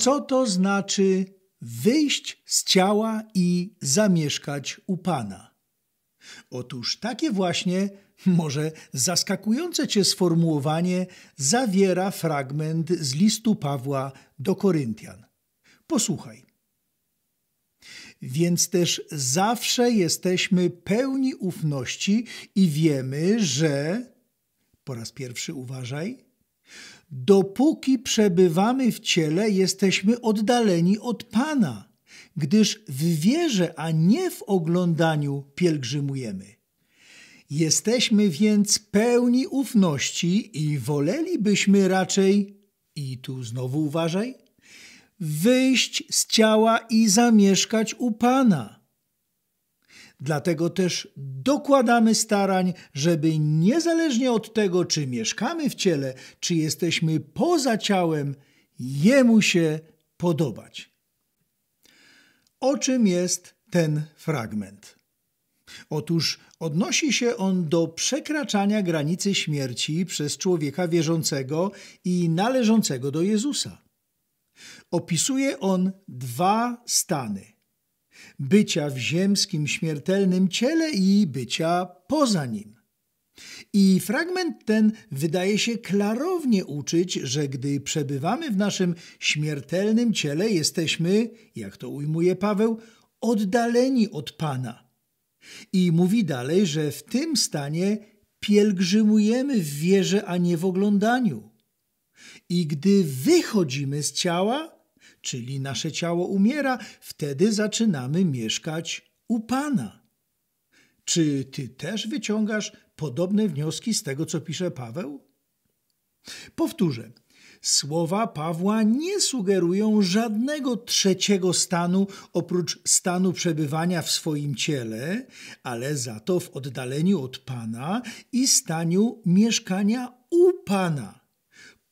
Co to znaczy wyjść z ciała i zamieszkać u Pana? Otóż takie właśnie, może zaskakujące cię sformułowanie zawiera fragment z listu Pawła do Koryntian. Posłuchaj. Więc też zawsze jesteśmy pełni ufności i wiemy, że po raz pierwszy uważaj Dopóki przebywamy w ciele, jesteśmy oddaleni od Pana, gdyż w wierze, a nie w oglądaniu pielgrzymujemy. Jesteśmy więc pełni ufności i wolelibyśmy raczej, i tu znowu uważaj, wyjść z ciała i zamieszkać u Pana Dlatego też dokładamy starań, żeby niezależnie od tego, czy mieszkamy w ciele, czy jesteśmy poza ciałem, Jemu się podobać. O czym jest ten fragment? Otóż odnosi się on do przekraczania granicy śmierci przez człowieka wierzącego i należącego do Jezusa. Opisuje on dwa stany – bycia w ziemskim, śmiertelnym ciele i bycia poza nim. I fragment ten wydaje się klarownie uczyć, że gdy przebywamy w naszym śmiertelnym ciele, jesteśmy, jak to ujmuje Paweł, oddaleni od Pana. I mówi dalej, że w tym stanie pielgrzymujemy w wierze, a nie w oglądaniu. I gdy wychodzimy z ciała, czyli nasze ciało umiera, wtedy zaczynamy mieszkać u Pana. Czy ty też wyciągasz podobne wnioski z tego, co pisze Paweł? Powtórzę. Słowa Pawła nie sugerują żadnego trzeciego stanu oprócz stanu przebywania w swoim ciele, ale za to w oddaleniu od Pana i staniu mieszkania u Pana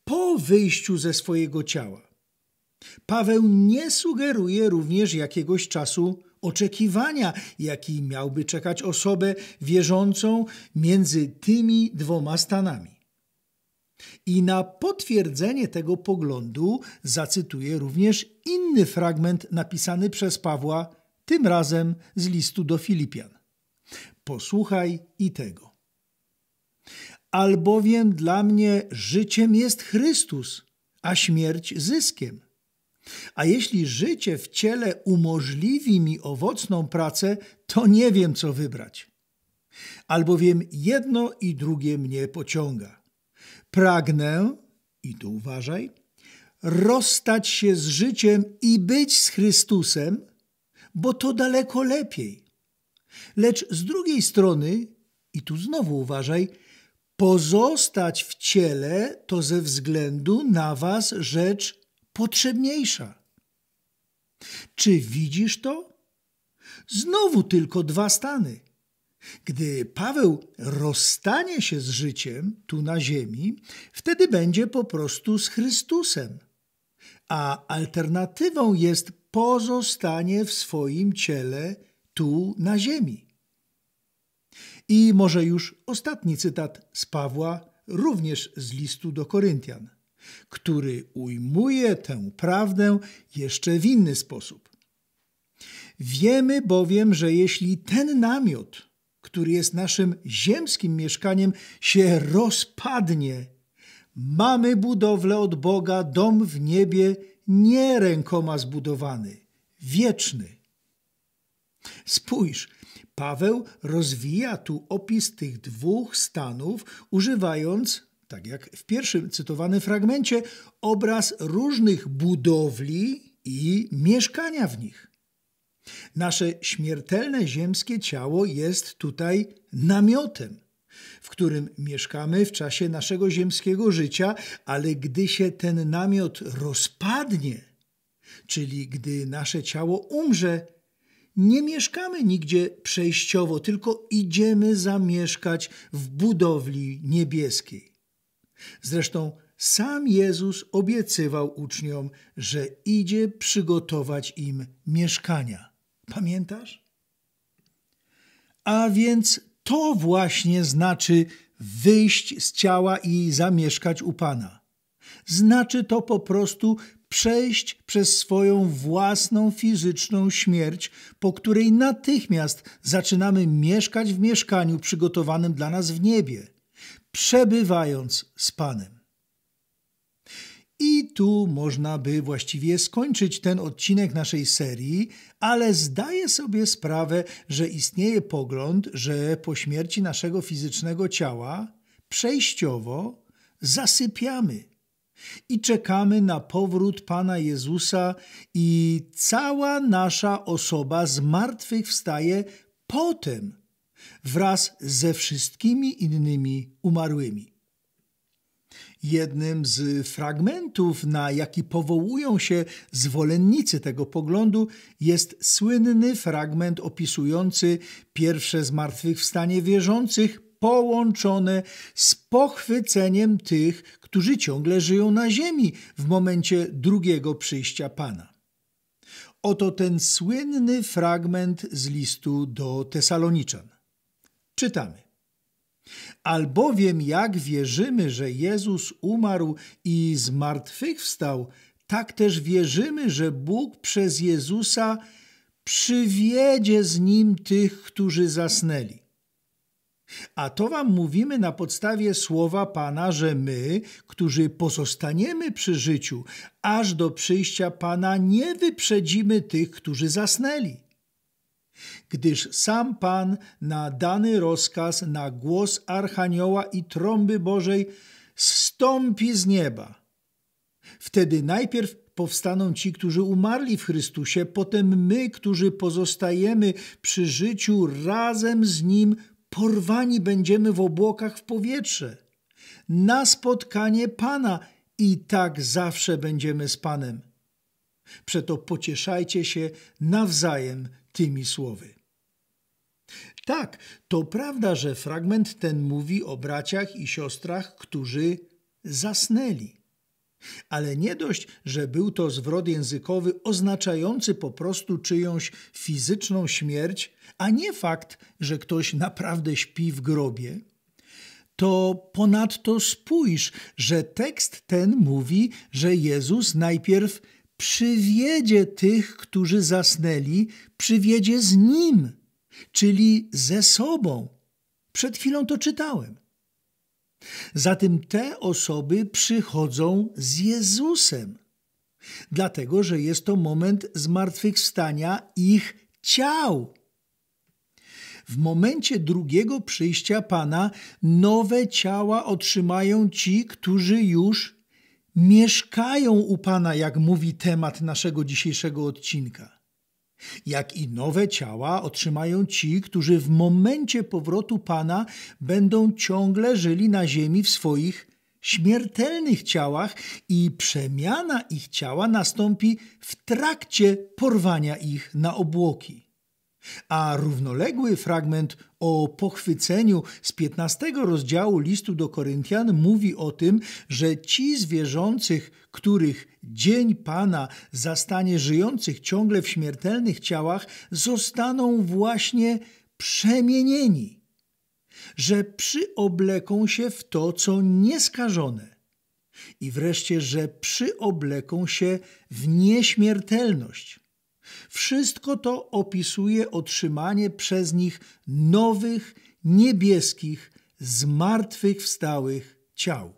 po wyjściu ze swojego ciała. Paweł nie sugeruje również jakiegoś czasu oczekiwania, jaki miałby czekać osobę wierzącą między tymi dwoma stanami. I na potwierdzenie tego poglądu zacytuję również inny fragment napisany przez Pawła, tym razem z listu do Filipian. Posłuchaj i tego. Albowiem dla mnie życiem jest Chrystus, a śmierć zyskiem. A jeśli życie w ciele umożliwi mi owocną pracę, to nie wiem, co wybrać. Albowiem jedno i drugie mnie pociąga. Pragnę, i tu uważaj, rozstać się z życiem i być z Chrystusem, bo to daleko lepiej. Lecz z drugiej strony, i tu znowu uważaj, pozostać w ciele to ze względu na Was rzecz potrzebniejsza. Czy widzisz to? Znowu tylko dwa stany. Gdy Paweł rozstanie się z życiem tu na ziemi, wtedy będzie po prostu z Chrystusem. A alternatywą jest pozostanie w swoim ciele tu na ziemi. I może już ostatni cytat z Pawła, również z listu do Koryntian który ujmuje tę prawdę jeszcze w inny sposób. Wiemy bowiem, że jeśli ten namiot, który jest naszym ziemskim mieszkaniem, się rozpadnie, mamy budowlę od Boga, dom w niebie, nie rękoma zbudowany, wieczny. Spójrz, Paweł rozwija tu opis tych dwóch stanów, używając tak jak w pierwszym cytowanym fragmencie, obraz różnych budowli i mieszkania w nich. Nasze śmiertelne ziemskie ciało jest tutaj namiotem, w którym mieszkamy w czasie naszego ziemskiego życia, ale gdy się ten namiot rozpadnie, czyli gdy nasze ciało umrze, nie mieszkamy nigdzie przejściowo, tylko idziemy zamieszkać w budowli niebieskiej. Zresztą sam Jezus obiecywał uczniom, że idzie przygotować im mieszkania. Pamiętasz? A więc to właśnie znaczy wyjść z ciała i zamieszkać u Pana. Znaczy to po prostu przejść przez swoją własną fizyczną śmierć, po której natychmiast zaczynamy mieszkać w mieszkaniu przygotowanym dla nas w niebie przebywając z Panem. I tu można by właściwie skończyć ten odcinek naszej serii, ale zdaję sobie sprawę, że istnieje pogląd, że po śmierci naszego fizycznego ciała przejściowo zasypiamy i czekamy na powrót Pana Jezusa, i cała nasza osoba z martwych wstaje potem wraz ze wszystkimi innymi umarłymi. Jednym z fragmentów, na jaki powołują się zwolennicy tego poglądu, jest słynny fragment opisujący pierwsze zmartwychwstanie wierzących połączone z pochwyceniem tych, którzy ciągle żyją na ziemi w momencie drugiego przyjścia Pana. Oto ten słynny fragment z listu do Tesaloniczan. Czytamy. Albowiem jak wierzymy, że Jezus umarł i zmartwychwstał, tak też wierzymy, że Bóg przez Jezusa przywiedzie z nim tych, którzy zasnęli. A to wam mówimy na podstawie słowa Pana, że my, którzy pozostaniemy przy życiu, aż do przyjścia Pana nie wyprzedzimy tych, którzy zasnęli gdyż sam Pan na dany rozkaz, na głos Archanioła i trąby Bożej zstąpi z nieba. Wtedy najpierw powstaną ci, którzy umarli w Chrystusie, potem my, którzy pozostajemy przy życiu razem z Nim, porwani będziemy w obłokach w powietrze. Na spotkanie Pana i tak zawsze będziemy z Panem. Przeto pocieszajcie się nawzajem tymi słowy. Tak, to prawda, że fragment ten mówi o braciach i siostrach, którzy zasnęli. Ale nie dość, że był to zwrot językowy oznaczający po prostu czyjąś fizyczną śmierć, a nie fakt, że ktoś naprawdę śpi w grobie, to ponadto spójrz, że tekst ten mówi, że Jezus najpierw przywiedzie tych, którzy zasnęli, przywiedzie z Nim, czyli ze sobą. Przed chwilą to czytałem. Zatem te osoby przychodzą z Jezusem, dlatego że jest to moment zmartwychwstania ich ciał. W momencie drugiego przyjścia Pana nowe ciała otrzymają ci, którzy już mieszkają u Pana, jak mówi temat naszego dzisiejszego odcinka. Jak i nowe ciała otrzymają ci, którzy w momencie powrotu Pana będą ciągle żyli na ziemi w swoich śmiertelnych ciałach i przemiana ich ciała nastąpi w trakcie porwania ich na obłoki a równoległy fragment o pochwyceniu z 15 rozdziału listu do Koryntian mówi o tym, że ci zwierzących, których dzień Pana zastanie żyjących ciągle w śmiertelnych ciałach, zostaną właśnie przemienieni, że przyobleką się w to, co nieskażone i wreszcie, że przyobleką się w nieśmiertelność. Wszystko to opisuje otrzymanie przez nich nowych, niebieskich, zmartwychwstałych ciał.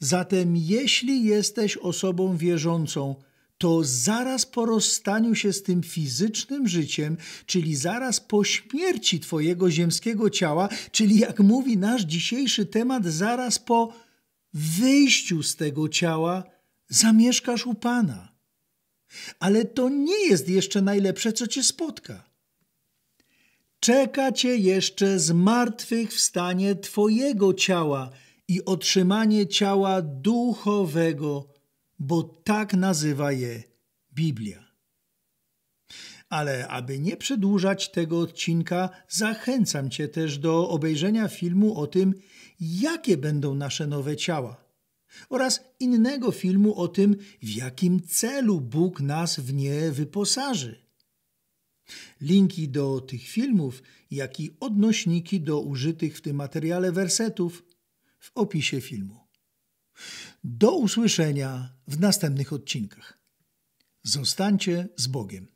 Zatem jeśli jesteś osobą wierzącą, to zaraz po rozstaniu się z tym fizycznym życiem, czyli zaraz po śmierci Twojego ziemskiego ciała, czyli jak mówi nasz dzisiejszy temat, zaraz po wyjściu z tego ciała, zamieszkasz u Pana. Ale to nie jest jeszcze najlepsze, co cię spotka. Czeka cię jeszcze zmartwychwstanie twojego ciała i otrzymanie ciała duchowego, bo tak nazywa je Biblia. Ale aby nie przedłużać tego odcinka, zachęcam cię też do obejrzenia filmu o tym, jakie będą nasze nowe ciała oraz innego filmu o tym, w jakim celu Bóg nas w nie wyposaży. Linki do tych filmów, jak i odnośniki do użytych w tym materiale wersetów w opisie filmu. Do usłyszenia w następnych odcinkach. Zostańcie z Bogiem.